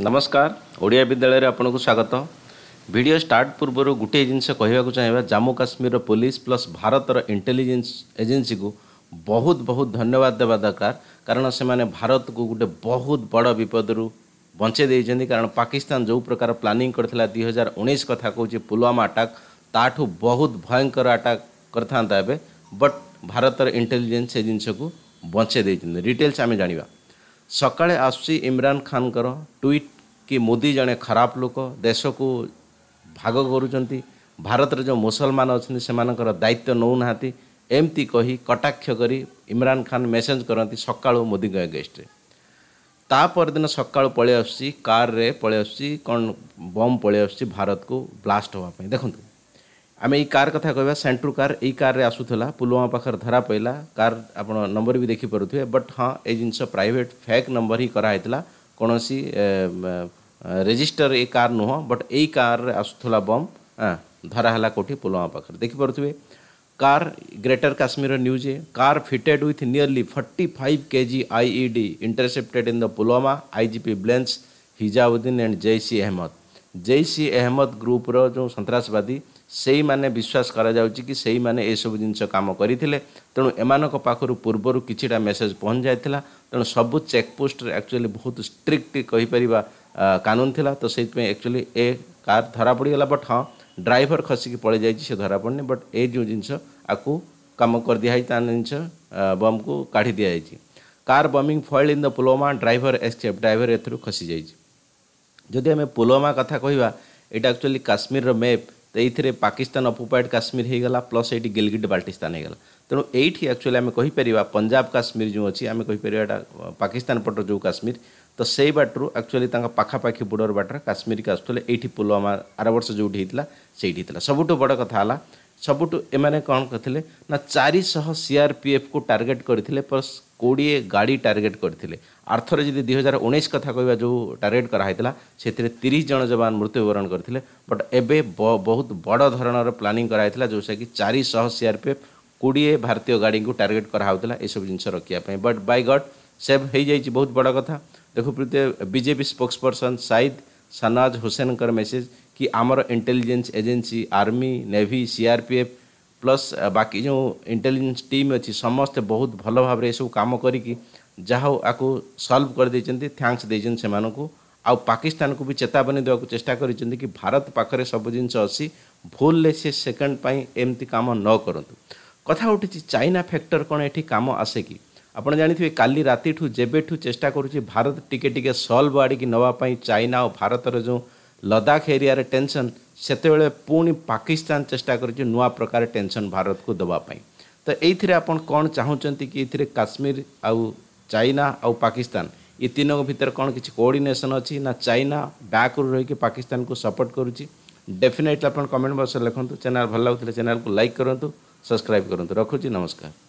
नमस्कार ओडिया विद्यालय आपको स्वागत भिड स्टार्ट पूर्व गोटे जिनस कह चाहे Jammu Kashmir police plus Bharat intelligence agency को बहुत बहुत धन्यवाद देवा दरकार कारण से माने भारत को गोटे बहुत बड़ विपद रू बचाई कारण पाकिस्तान जो प्रकार प्लानिंग कर दुई हजार उन्नीस कथा कौन पुलवामा आटाक बहुत भयंकर आटाक कर था बट भारत इंटेलीजेन्स एजेन्सी को बचे रिटेल्स आम जाना ସକାଳେ ଆସୁଛି ଇମ୍ରାନ ଖାନଙ୍କର ଟ୍ୱିଟ୍ କି ମୋଦି ଜଣେ ଖରାପ ଲୋକ ଦେଶକୁ ଭାଗ କରୁଛନ୍ତି ଭାରତରେ ଯେଉଁ ମୁସଲମାନ ଅଛନ୍ତି ସେମାନଙ୍କର ଦାୟିତ୍ୱ ନେଉନାହାନ୍ତି ଏମିତି କହି କଟାକ୍ଷ କରି ଇମ୍ରାନ ଖାନ ମେସେଜ କରନ୍ତି ସକାଳୁ ମୋଦିଙ୍କ ଏଗେନଷ୍ଟରେ ତା ପରଦିନ ସକାଳୁ ପଳେଇ ଆସୁଛି କାର୍ରେ ପଳେଇ ଆସୁଛି କ'ଣ ବମ୍ ପଳେଇ ଆସୁଛି ଭାରତକୁ ବ୍ଲାଷ୍ଟ ହେବା ପାଇଁ ଦେଖନ୍ତୁ आम कार कथा कह सेंट्रो कार ये कार्रे आसूला पुलवामा पाखर धरा पड़ा कार आप नंबर भी देखिपे बट हाँ ये जिन प्राइट फैक् नंबर ही कराई कौन सी रेजिस्टर ये कार नुह बट यही कार्रे आसूला बम धराहला कौटी पुलवामा पाखे देखिपे car Greater Kashmir news car fitted with nearly forty five K G IED intercepted in the Pulwama IGP ब्लेन्स हिजाउद्दीन एंड जैसी अहमद जैसी अहमद ग्रुप्र जो सन्सवादी विश्वास गरा सही काम जिनिस कम गरि ते ए पूर्वहरू किटा मेसेज सब चेक पोस्ट एक्चुअली बहुत कानून थिला कानुन सेई तिमी एक्चुअली ए कर् धरापडिगला बट हैभर खसिक पल धरा पढ्ने बट एउ जस आउँ कम गरिदिन्छ जिस बम्कु काढि दिया कार बम्िङ फैल इन द पुलवर एसचेप ड्राइभर ए खाइछ जिम्मि आमे पुलवाम कथा एटा एक्चुअली काश्मिर रो मैप ଏଇଥିରେ ପାକିସ୍ତାନ ଅକୁପାଏଡ୍ କାଶ୍ମୀର ହୋଇଗଲା ପ୍ଲସ୍ ଏଇଠି ଗିଲଗିଟ୍ ବାଲ୍ଟିସ୍ତାନ ହୋଇଗଲା ତେଣୁ ଏଇଠି ଆକ୍ଚୁଆଲି ଆମେ କହିପାରିବା ପଞ୍ଜାବ କାଶ୍ମୀର ଯେଉଁ ଅଛି ଆମେ କହିପାରିବା ଏଇଟା ପାକିସ୍ତାନ ପଟର ଯେଉଁ କାଶ୍ମୀର ତ ସେଇ ବାଟରୁ ଆକ୍ଚୁଆଲି ତାଙ୍କ ପାଖାପାଖି ବୋର୍ଡ଼ର ବାଟରେ କାଶ୍ମୀରକି ଆସୁଥିଲେ ଏଇଠି ପୁଲୱାମା ଆର ବର୍ଷ ଯେଉଁଠି ହେଇଥିଲା ସେଇଠି ହେଇଥିଲା ସବୁଠୁ ବଡ଼ କଥା ହେଲା ସବୁଠୁ ଏମାନେ କ'ଣ କରିଥିଲେ ନା ଚାରିଶହ ସିଆର୍ପିଏଫ୍କୁ ଟାର୍ଗେଟ୍ କରିଥିଲେ ପ୍ଲସ୍ कोड़े गाड़ी टार्गेट करते आर्थर जी दुईार उन्नीस कथा कह जो टार्गेट कराइला से जन जवान मृत्युवरण करते बट एवं बहुत बड़धरण प्लानिंग कराई जो सा कि शह सीआरपीएफ कोड़े भारतीय गाड़ी को टार्गेट कराला यह सब जिन रखापी बट बै गड सेव हो बहुत बड़ कथ देखु बीजेपी स्पोक्स पर्सन साइद सनाज हुसैन मेसेज कि आमर intelligence agency army navy CRPF plus ବାକି ଯେଉଁ ଇଣ୍ଟେଲିଜେନ୍ସ ଟିମ୍ ଅଛି ସମସ୍ତେ ବହୁତ ଭଲ ଭାବରେ ଏସବୁ କାମ କରିକି ଯାହା ହଉ ଆକୁ ସଲ୍ଭ କରିଦେଇଛନ୍ତି ଥ୍ୟାଙ୍କସ୍ ଦେଇଛନ୍ତି ସେମାନଙ୍କୁ ଆଉ ପାକିସ୍ତାନକୁ ବି ଚେତାବନୀ ଦେବାକୁ ଚେଷ୍ଟା କରିଛନ୍ତି କି ଭାରତ ପାଖରେ ସବୁ ଜିନିଷ ଅଛି ଭୁଲରେ ସେ ସେକେଣ୍ଡ ପାଇଁ ଏମିତି କାମ ନ କରନ୍ତୁ କଥା ଉଠିଛି ଚାଇନା ଫ୍ୟାକ୍ଟର କ'ଣ ଏଠି କାମ ଆସେ କି ଆପଣ ଜାଣିଥିବେ କାଲି ରାତିଠୁ ଯେବେଠୁ ଚେଷ୍ଟା କରୁଛି ଭାରତ ଟିକେ ଟିକେ ସଲ୍ଭ ଆଡ଼ିକି ନେବା ପାଇଁ ଚାଇନା ଓ ଭାରତର ଯେଉଁ ଲଦାଖ ଏରିଆରେ ଟେନସନ୍ ᱥეთ वेळে পূৰ্ণ পাকিস্তান চেষ্টা কৰিছে নৱ প্ৰকাৰৰ টেনচন ভাৰতক দাবা পাই ত এই থৰে আপোন কোন চাওচন্তি কি থৰে কাশ্মীৰ আৰু চাইনা আৰু পাকিস্তান ই তিনৰ ভিতৰ কোন কিচ কোৰ্ডিনেচন আছে না চাইনা ব্যাকৰ ৰৈকে পাকিস্তানক সাপোর্ট কৰুচি डेफिनेटলি আপোন কমেন্ট বক্সে লিখন্ত চেনেল ভাল লাগিলে চেনেলক লাইক কৰন্ত সাবস্ক্রাইব কৰন্ত ৰখুচি নমস্কাৰ